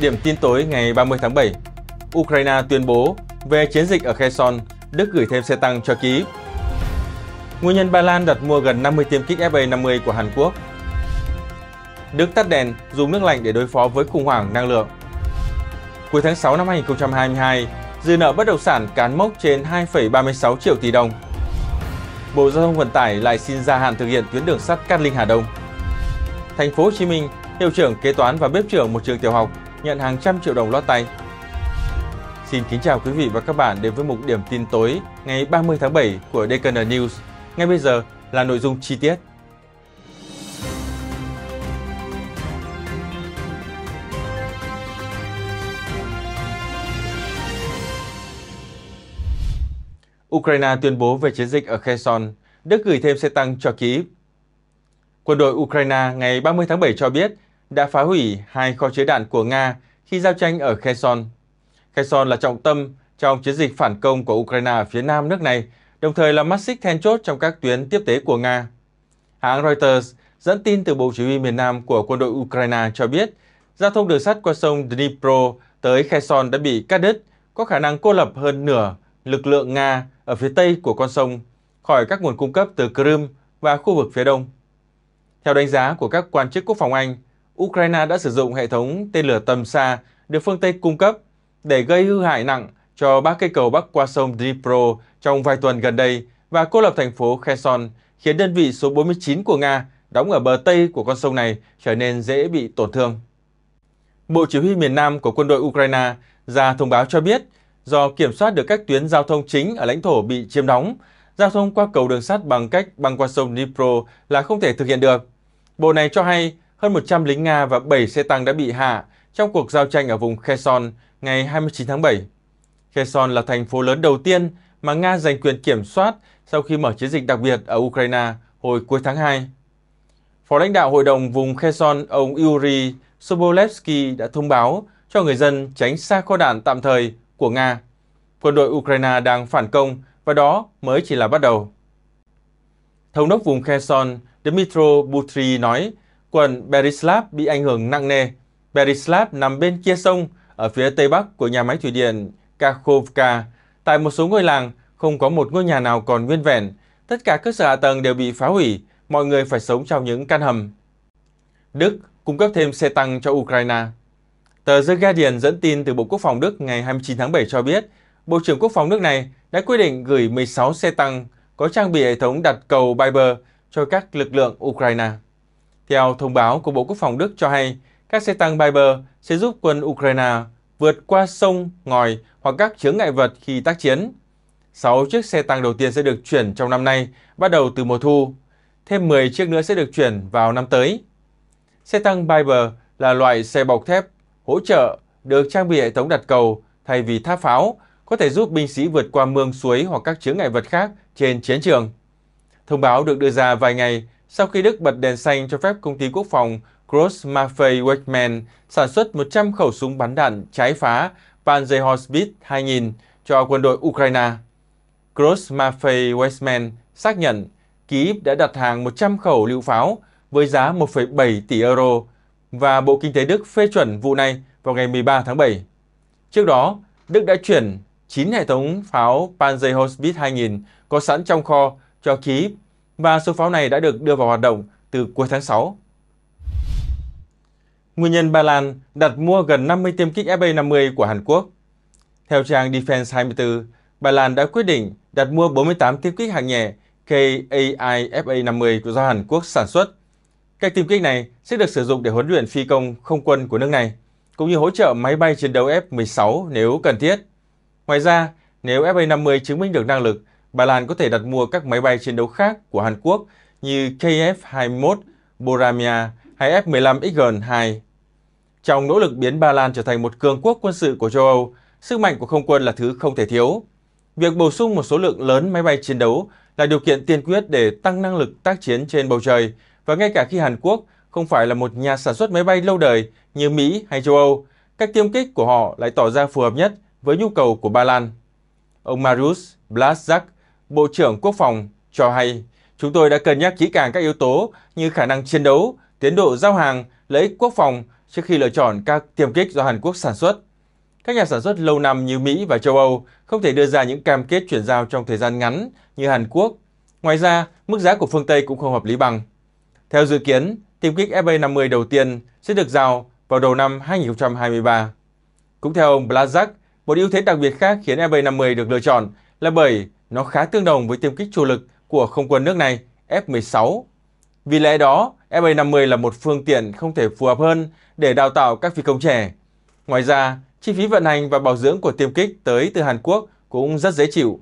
Điểm tin tối ngày 30 tháng 7, Ukraine tuyên bố về chiến dịch ở Kherson, Đức gửi thêm xe tăng cho Kyiv. Nguyên nhân Ba Lan đặt mua gần 50 tiêm kích FA-50 của Hàn Quốc. Đức tắt đèn dùng nước lạnh để đối phó với khủng hoảng năng lượng. Cuối tháng 6 năm 2022, dư nợ bất động sản cán mốc trên 2,36 triệu tỷ đồng. Bộ Giao thông Vận tải lại xin gia hạn thực hiện tuyến đường sắt Cát Linh Hà Đông. Thành phố Hồ Chí Minh, hiệu trưởng kế toán và bếp trưởng một trường tiểu học nhận hàng trăm triệu đồng lót tay. Xin kính chào quý vị và các bạn đến với mục điểm tin tối ngày 30 tháng 7 của Deccan News. Ngay bây giờ là nội dung chi tiết. Ukraine tuyên bố về chiến dịch ở Kherson, Đức gửi thêm xe tăng cho Kyiv. Quân đội Ukraine ngày 30 tháng 7 cho biết đã phá hủy hai kho chứa đạn của Nga khi giao tranh ở Kherson. Kherson là trọng tâm trong chiến dịch phản công của Ukraine ở phía nam nước này, đồng thời là mắt xích then chốt trong các tuyến tiếp tế của Nga. Hãng Reuters dẫn tin từ Bộ Chỉ huy miền Nam của quân đội Ukraine cho biết, giao thông đường sắt qua sông Dnipro tới Kherson đã bị cắt đứt, có khả năng cô lập hơn nửa lực lượng Nga ở phía tây của con sông khỏi các nguồn cung cấp từ Crimea và khu vực phía đông. Theo đánh giá của các quan chức quốc phòng Anh, Ukraine đã sử dụng hệ thống tên lửa tầm xa được phương Tây cung cấp để gây hư hại nặng cho ba cây cầu bắc qua sông Dnipro trong vài tuần gần đây và cô lập thành phố Kherson, khiến đơn vị số 49 của Nga đóng ở bờ Tây của con sông này trở nên dễ bị tổn thương. Bộ Chỉ huy miền Nam của quân đội Ukraine ra thông báo cho biết, do kiểm soát được các tuyến giao thông chính ở lãnh thổ bị chiếm đóng, giao thông qua cầu đường sắt bằng cách băng qua sông Dnipro là không thể thực hiện được. Bộ này cho hay hơn 100 lính Nga và 7 xe tăng đã bị hạ trong cuộc giao tranh ở vùng Kherson ngày 29 tháng 7. Kherson là thành phố lớn đầu tiên mà Nga giành quyền kiểm soát sau khi mở chiến dịch đặc biệt ở Ukraine hồi cuối tháng 2. Phó lãnh đạo Hội đồng vùng Kherson ông Yuri Sobolevsky đã thông báo cho người dân tránh xa kho đạn tạm thời của Nga. Quân đội Ukraine đang phản công và đó mới chỉ là bắt đầu. Thống đốc vùng Kherson Dmitro Butri nói quận Berislav bị ảnh hưởng nặng nề. Berislav nằm bên kia sông, ở phía tây bắc của nhà máy thủy điện Kakhovka. Tại một số ngôi làng, không có một ngôi nhà nào còn nguyên vẹn. Tất cả cơ sở hạ tầng đều bị phá hủy, mọi người phải sống trong những căn hầm. Đức cung cấp thêm xe tăng cho Ukraine. Tờ The Guardian dẫn tin từ Bộ Quốc phòng Đức ngày 29 tháng 7 cho biết, Bộ trưởng Quốc phòng nước này đã quyết định gửi 16 xe tăng có trang bị hệ thống đặt cầu Viber cho các lực lượng Ukraine. Theo thông báo của Bộ Quốc phòng Đức cho hay, các xe tăng Biber sẽ giúp quân Ukraine vượt qua sông, ngòi hoặc các chướng ngại vật khi tác chiến. Sáu chiếc xe tăng đầu tiên sẽ được chuyển trong năm nay, bắt đầu từ mùa thu. Thêm 10 chiếc nữa sẽ được chuyển vào năm tới. Xe tăng Biber là loại xe bọc thép, hỗ trợ, được trang bị hệ thống đặt cầu thay vì tháp pháo, có thể giúp binh sĩ vượt qua mương suối hoặc các chướng ngại vật khác trên chiến trường. Thông báo được đưa ra vài ngày sau khi Đức bật đèn xanh cho phép công ty quốc phòng Gross Maffei Wegman sản xuất 100 khẩu súng bắn đạn trái phá Panzerhaubitze 2000 cho quân đội Ukraine. Gross Maffei Wegman xác nhận Kyiv đã đặt hàng 100 khẩu lựu pháo với giá 1,7 tỷ euro và Bộ Kinh tế Đức phê chuẩn vụ này vào ngày 13 tháng 7. Trước đó, Đức đã chuyển 9 hệ thống pháo Panzerhaubitze 2000 có sẵn trong kho cho Kyiv và số pháo này đã được đưa vào hoạt động từ cuối tháng 6. Nguyên nhân Ba Lan đặt mua gần 50 tiêm kích FA-50 của Hàn Quốc. Theo trang Defense 24, Ba Lan đã quyết định đặt mua 48 tiêm kích hạng nhẹ KAI KAIFA-50 do Hàn Quốc sản xuất. Các tiêm kích này sẽ được sử dụng để huấn luyện phi công không quân của nước này, cũng như hỗ trợ máy bay chiến đấu F-16 nếu cần thiết. Ngoài ra, nếu FA-50 chứng minh được năng lực, Ba Lan có thể đặt mua các máy bay chiến đấu khác của Hàn Quốc như KF-21 Boramia hay F-15 XG2. Trong nỗ lực biến Ba Lan trở thành một cường quốc quân sự của châu Âu, sức mạnh của không quân là thứ không thể thiếu. Việc bổ sung một số lượng lớn máy bay chiến đấu là điều kiện tiên quyết để tăng năng lực tác chiến trên bầu trời và ngay cả khi Hàn Quốc không phải là một nhà sản xuất máy bay lâu đời như Mỹ hay châu Âu, các tiêm kích của họ lại tỏ ra phù hợp nhất với nhu cầu của Ba Lan. Ông Marius Blaszak. Bộ trưởng Quốc phòng cho hay, chúng tôi đã cân nhắc kỹ càng các yếu tố như khả năng chiến đấu, tiến độ giao hàng, lợi ích quốc phòng trước khi lựa chọn các tiêm kích do Hàn Quốc sản xuất. Các nhà sản xuất lâu năm như Mỹ và châu Âu không thể đưa ra những cam kết chuyển giao trong thời gian ngắn như Hàn Quốc. Ngoài ra, mức giá của phương Tây cũng không hợp lý bằng. Theo dự kiến, tiêm kích FA-50 đầu tiên sẽ được giao vào đầu năm 2023. Cũng theo ông Blazak, một ưu thế đặc biệt khác khiến FA-50 được lựa chọn là bởi nó khá tương đồng với tiêm kích chủ lực của không quân nước này F-16. Vì lẽ đó, FA-50 là một phương tiện không thể phù hợp hơn để đào tạo các phi công trẻ. Ngoài ra, chi phí vận hành và bảo dưỡng của tiêm kích tới từ Hàn Quốc cũng rất dễ chịu.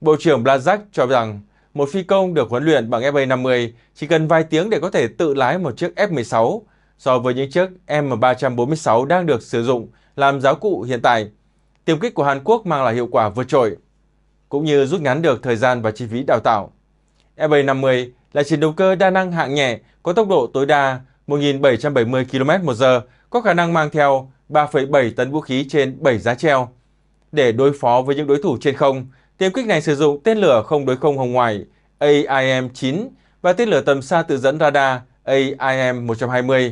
Bộ trưởng Blazak cho rằng, một phi công được huấn luyện bằng FA-50 chỉ cần vài tiếng để có thể tự lái một chiếc F-16 so với những chiếc M346 đang được sử dụng làm giáo cụ hiện tại. Tiêm kích của Hàn Quốc mang lại hiệu quả vượt trội cũng như rút ngắn được thời gian và chi phí đào tạo. E750 là chiến đấu cơ đa năng hạng nhẹ có tốc độ tối đa 1.770 km/h, có khả năng mang theo 3,7 tấn vũ khí trên 7 giá treo. Để đối phó với những đối thủ trên không, tiêm kích này sử dụng tên lửa không đối không hồng ngoại AIM-9 và tên lửa tầm xa tự dẫn radar AIM-120.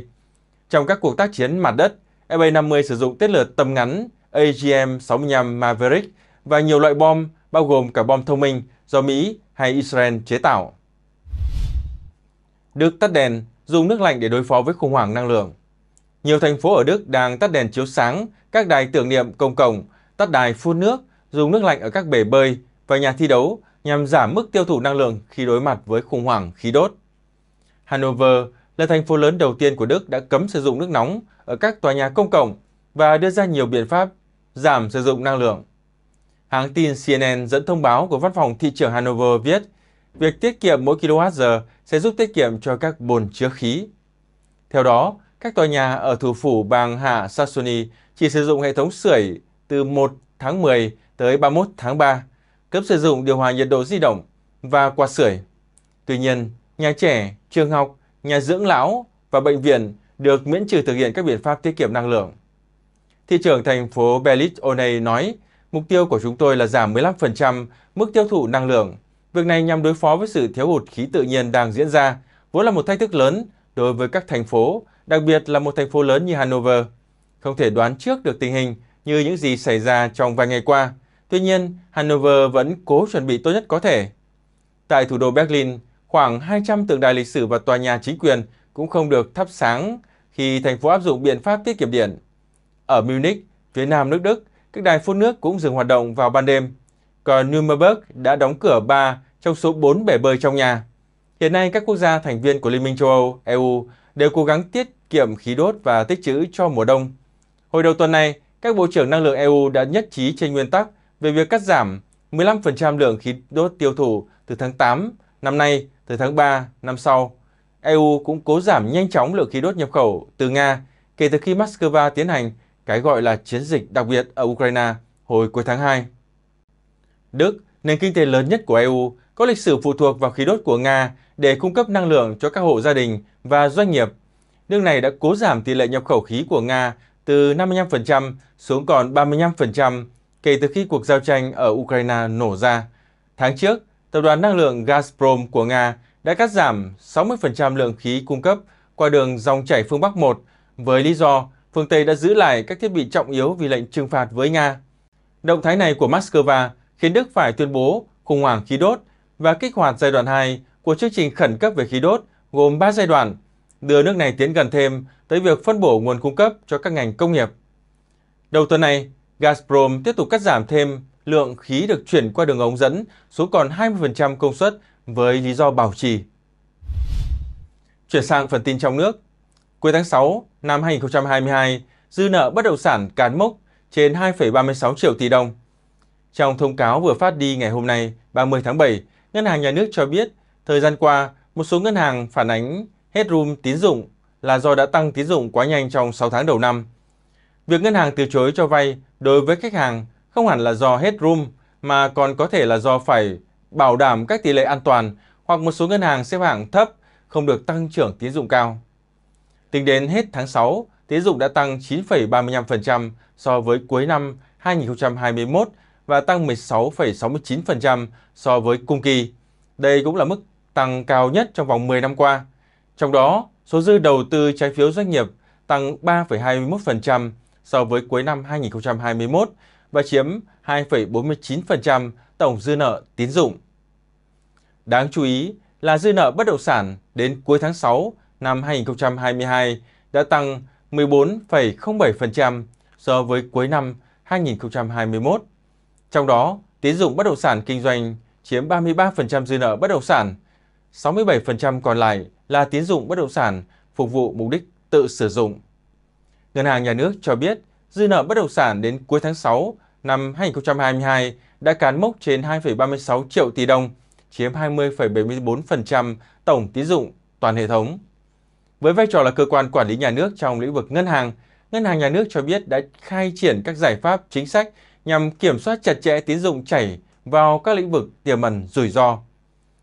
Trong các cuộc tác chiến mặt đất, E-750 sử dụng tên lửa tầm ngắn AGM-65 Maverick và nhiều loại bom bao gồm cả bom thông minh do Mỹ hay Israel chế tạo. Đức tắt đèn, dùng nước lạnh để đối phó với khủng hoảng năng lượng. Nhiều thành phố ở Đức đang tắt đèn chiếu sáng, các đài tưởng niệm công cộng, tắt đài phun nước, dùng nước lạnh ở các bể bơi và nhà thi đấu nhằm giảm mức tiêu thụ năng lượng khi đối mặt với khủng hoảng khí đốt. Hanover là thành phố lớn đầu tiên của Đức đã cấm sử dụng nước nóng ở các tòa nhà công cộng và đưa ra nhiều biện pháp giảm sử dụng năng lượng. Hãng tin CNN dẫn thông báo của văn phòng thị trường Hanover viết, việc tiết kiệm mỗi kWh sẽ giúp tiết kiệm cho các bồn chứa khí. Theo đó, các tòa nhà ở thủ phủ bang Hạ Saxony chỉ sử dụng hệ thống sưởi từ 1 tháng 10 tới 31 tháng 3, cấm sử dụng điều hòa nhiệt độ di động và quạt sưởi. Tuy nhiên, nhà trẻ, trường học, nhà dưỡng lão và bệnh viện được miễn trừ thực hiện các biện pháp tiết kiệm năng lượng. Thị trưởng thành phố Belit Oney nói Mục tiêu của chúng tôi là giảm 15% mức tiêu thụ năng lượng. Việc này nhằm đối phó với sự thiếu hụt khí tự nhiên đang diễn ra, vốn là một thách thức lớn đối với các thành phố, đặc biệt là một thành phố lớn như Hanover. Không thể đoán trước được tình hình như những gì xảy ra trong vài ngày qua. Tuy nhiên, Hanover vẫn cố chuẩn bị tốt nhất có thể. Tại thủ đô Berlin, khoảng 200 tượng đài lịch sử và tòa nhà chính quyền cũng không được thắp sáng khi thành phố áp dụng biện pháp tiết kiệm điện. Ở Munich, phía nam nước Đức, các đài phun nước cũng dừng hoạt động vào ban đêm. Còn Nuremberg đã đóng cửa 3 trong số 4 bể bơi trong nhà. Hiện nay, các quốc gia thành viên của Liên minh châu Âu, EU đều cố gắng tiết kiệm khí đốt và tích trữ cho mùa đông. Hồi đầu tuần này, các bộ trưởng năng lượng EU đã nhất trí trên nguyên tắc về việc cắt giảm 15% lượng khí đốt tiêu thụ từ tháng 8 năm nay tới tháng 3 năm sau. EU cũng cố giảm nhanh chóng lượng khí đốt nhập khẩu từ Nga kể từ khi Moscow tiến hành cái gọi là chiến dịch đặc biệt ở Ukraine hồi cuối tháng 2. Đức, nền kinh tế lớn nhất của EU, có lịch sử phụ thuộc vào khí đốt của Nga để cung cấp năng lượng cho các hộ gia đình và doanh nghiệp. Nước này đã cố giảm tỷ lệ nhập khẩu khí của Nga từ 55% xuống còn 35% kể từ khi cuộc giao tranh ở Ukraine nổ ra. Tháng trước, Tập đoàn Năng lượng Gazprom của Nga đã cắt giảm 60% lượng khí cung cấp qua đường dòng chảy phương Bắc 1 với lý do phương Tây đã giữ lại các thiết bị trọng yếu vì lệnh trừng phạt với Nga. Động thái này của Moscow khiến Đức phải tuyên bố khủng hoảng khí đốt và kích hoạt giai đoạn 2 của chương trình khẩn cấp về khí đốt gồm 3 giai đoạn, đưa nước này tiến gần thêm tới việc phân bổ nguồn cung cấp cho các ngành công nghiệp. Đầu tuần này, Gazprom tiếp tục cắt giảm thêm lượng khí được chuyển qua đường ống dẫn xuống còn 20% công suất với lý do bảo trì. Chuyển sang phần tin trong nước. Cuối tháng 6 năm 2022, dư nợ bất động sản cán mốc trên 2,36 triệu tỷ đồng. Trong thông cáo vừa phát đi ngày hôm nay, 30 tháng 7, Ngân hàng Nhà nước cho biết, thời gian qua, một số ngân hàng phản ánh headroom tín dụng là do đã tăng tín dụng quá nhanh trong 6 tháng đầu năm. Việc ngân hàng từ chối cho vay đối với khách hàng không hẳn là do headroom mà còn có thể là do phải bảo đảm các tỷ lệ an toàn hoặc một số ngân hàng xếp hạng thấp không được tăng trưởng tín dụng cao. Tính đến hết tháng 6, tín dụng đã tăng 9,35% so với cuối năm 2021 và tăng 16,69% so với cùng kỳ. Đây cũng là mức tăng cao nhất trong vòng 10 năm qua. Trong đó, số dư đầu tư trái phiếu doanh nghiệp tăng 3,21% so với cuối năm 2021 và chiếm 2,49% tổng dư nợ tín dụng. Đáng chú ý là dư nợ bất động sản đến cuối tháng 6 năm 2022 đã tăng 14,07% so với cuối năm 2021. Trong đó, tín dụng bất động sản kinh doanh chiếm 33% dư nợ bất động sản, 67% còn lại là tín dụng bất động sản phục vụ mục đích tự sử dụng. Ngân hàng Nhà nước cho biết dư nợ bất động sản đến cuối tháng 6 năm 2022 đã cán mốc trên 2,36 triệu tỷ đồng, chiếm 20,74% tổng tín dụng toàn hệ thống. Với vai trò là cơ quan quản lý nhà nước trong lĩnh vực ngân hàng, Ngân hàng Nhà nước cho biết đã khai triển các giải pháp chính sách nhằm kiểm soát chặt chẽ tín dụng chảy vào các lĩnh vực tiềm ẩn rủi ro.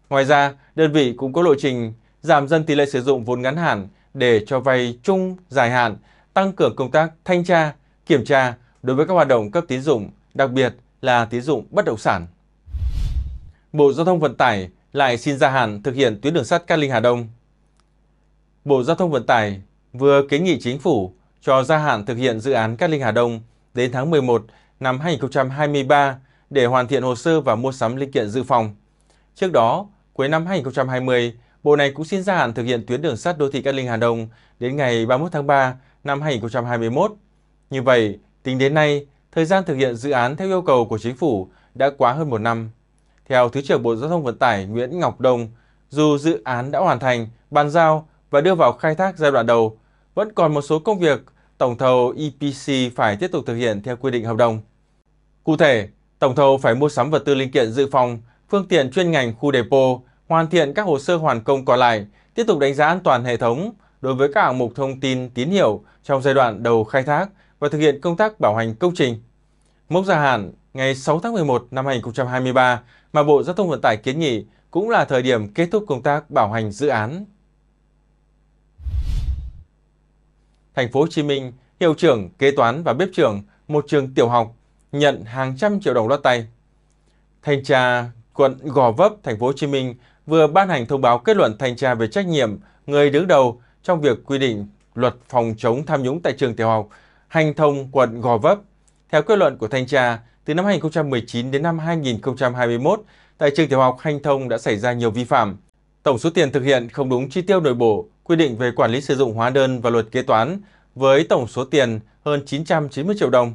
Ngoài ra, đơn vị cũng có lộ trình giảm dần tỷ lệ sử dụng vốn ngắn hạn để cho vay chung dài hạn, tăng cường công tác thanh tra, kiểm tra đối với các hoạt động cấp tín dụng, đặc biệt là tín dụng bất động sản. Bộ Giao thông Vận tải lại xin gia hạn thực hiện tuyến đường sắt Cát Linh Hà Đông. Bộ Giao thông Vận tải vừa kiến nghị chính phủ cho gia hạn thực hiện dự án Cát Linh Hà Đông đến tháng 11 năm 2023 để hoàn thiện hồ sơ và mua sắm linh kiện dự phòng. Trước đó, cuối năm 2020, Bộ này cũng xin gia hạn thực hiện tuyến đường sắt đô thị Cát Linh Hà Đông đến ngày 31 tháng 3 năm 2021. Như vậy, tính đến nay, thời gian thực hiện dự án theo yêu cầu của chính phủ đã quá hơn một năm. Theo Thứ trưởng Bộ Giao thông Vận tải Nguyễn Ngọc Đông, dù dự án đã hoàn thành, bàn giao và đưa vào khai thác giai đoạn đầu, vẫn còn một số công việc tổng thầu EPC phải tiếp tục thực hiện theo quy định hợp đồng. Cụ thể, tổng thầu phải mua sắm vật tư linh kiện dự phòng, phương tiện chuyên ngành khu depot, hoàn thiện các hồ sơ hoàn công còn lại, tiếp tục đánh giá an toàn hệ thống đối với các hạng mục thông tin tín hiệu trong giai đoạn đầu khai thác và thực hiện công tác bảo hành công trình. Mốc gia hạn ngày 6 tháng 11 năm 2023 mà Bộ Giao thông Vận tải kiến nghị cũng là thời điểm kết thúc công tác bảo hành dự án thành phố Hồ Chí Minh, hiệu trưởng, kế toán và bếp trưởng một trường tiểu học nhận hàng trăm triệu đồng lót tay. Thanh tra quận Gò Vấp, thành phố Hồ Chí Minh vừa ban hành thông báo kết luận thanh tra về trách nhiệm người đứng đầu trong việc quy định luật phòng chống tham nhũng tại trường tiểu học Hành Thông, quận Gò Vấp. Theo kết luận của thanh tra, từ năm 2019 đến năm 2021, tại trường tiểu học Hành Thông đã xảy ra nhiều vi phạm. Tổng số tiền thực hiện không đúng chi tiêu nội bộ quy định về quản lý sử dụng hóa đơn và luật kế toán với tổng số tiền hơn 990 triệu đồng.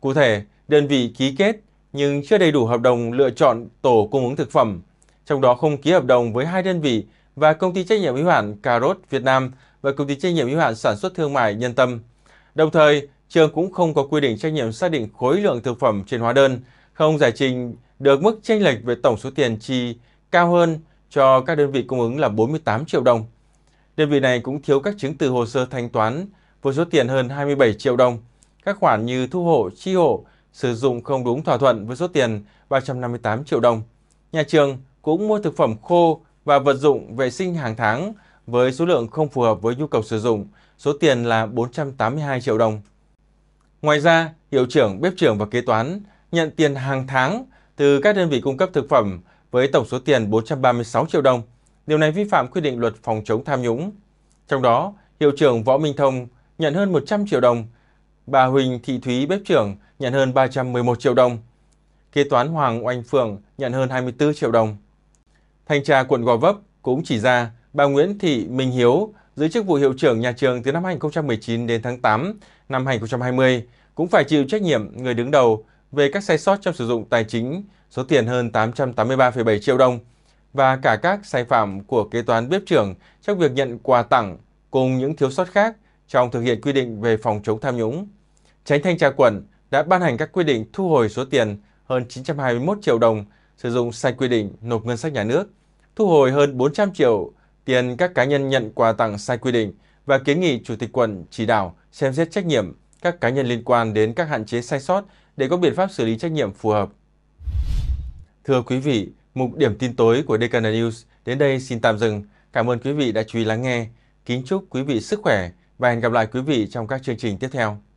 Cụ thể, đơn vị ký kết nhưng chưa đầy đủ hợp đồng lựa chọn tổ cung ứng thực phẩm, trong đó không ký hợp đồng với hai đơn vị và công ty trách nhiệm hữu hạn cà rốt Việt Nam và công ty trách nhiệm hữu hạn sản xuất thương mại Nhân Tâm. Đồng thời, trường cũng không có quy định trách nhiệm xác định khối lượng thực phẩm trên hóa đơn, không giải trình được mức chênh lệch về tổng số tiền chi cao hơn cho các đơn vị cung ứng là 48 triệu đồng. Đơn vị này cũng thiếu các chứng từ hồ sơ thanh toán với số tiền hơn 27 triệu đồng, các khoản như thu hộ, chi hộ, sử dụng không đúng thỏa thuận với số tiền 358 triệu đồng. Nhà trường cũng mua thực phẩm khô và vật dụng vệ sinh hàng tháng với số lượng không phù hợp với nhu cầu sử dụng, số tiền là 482 triệu đồng. Ngoài ra, hiệu trưởng, bếp trưởng và kế toán nhận tiền hàng tháng từ các đơn vị cung cấp thực phẩm với tổng số tiền 436 triệu đồng. Điều này vi phạm quy định luật phòng chống tham nhũng. Trong đó, hiệu trưởng Võ Minh Thông nhận hơn 100 triệu đồng, bà Huỳnh Thị Thúy bếp trưởng nhận hơn 311 triệu đồng, kế toán Hoàng Oanh Phượng nhận hơn 24 triệu đồng. Thanh tra quận Gò Vấp cũng chỉ ra bà Nguyễn Thị Minh Hiếu giữ chức vụ hiệu trưởng nhà trường từ năm 2019 đến tháng 8 năm 2020 cũng phải chịu trách nhiệm người đứng đầu về các sai sót trong sử dụng tài chính số tiền hơn 883,7 triệu đồng và cả các sai phạm của kế toán bếp trưởng trong việc nhận quà tặng cùng những thiếu sót khác trong thực hiện quy định về phòng chống tham nhũng. Tránh thanh tra quận đã ban hành các quy định thu hồi số tiền hơn 921 triệu đồng sử dụng sai quy định nộp ngân sách nhà nước, thu hồi hơn 400 triệu tiền các cá nhân nhận quà tặng sai quy định và kiến nghị Chủ tịch quận chỉ đạo xem xét trách nhiệm các cá nhân liên quan đến các hạn chế sai sót để có biện pháp xử lý trách nhiệm phù hợp. Thưa quý vị, Mục điểm tin tối của Decana News đến đây xin tạm dừng. Cảm ơn quý vị đã chú ý lắng nghe. Kính chúc quý vị sức khỏe và hẹn gặp lại quý vị trong các chương trình tiếp theo.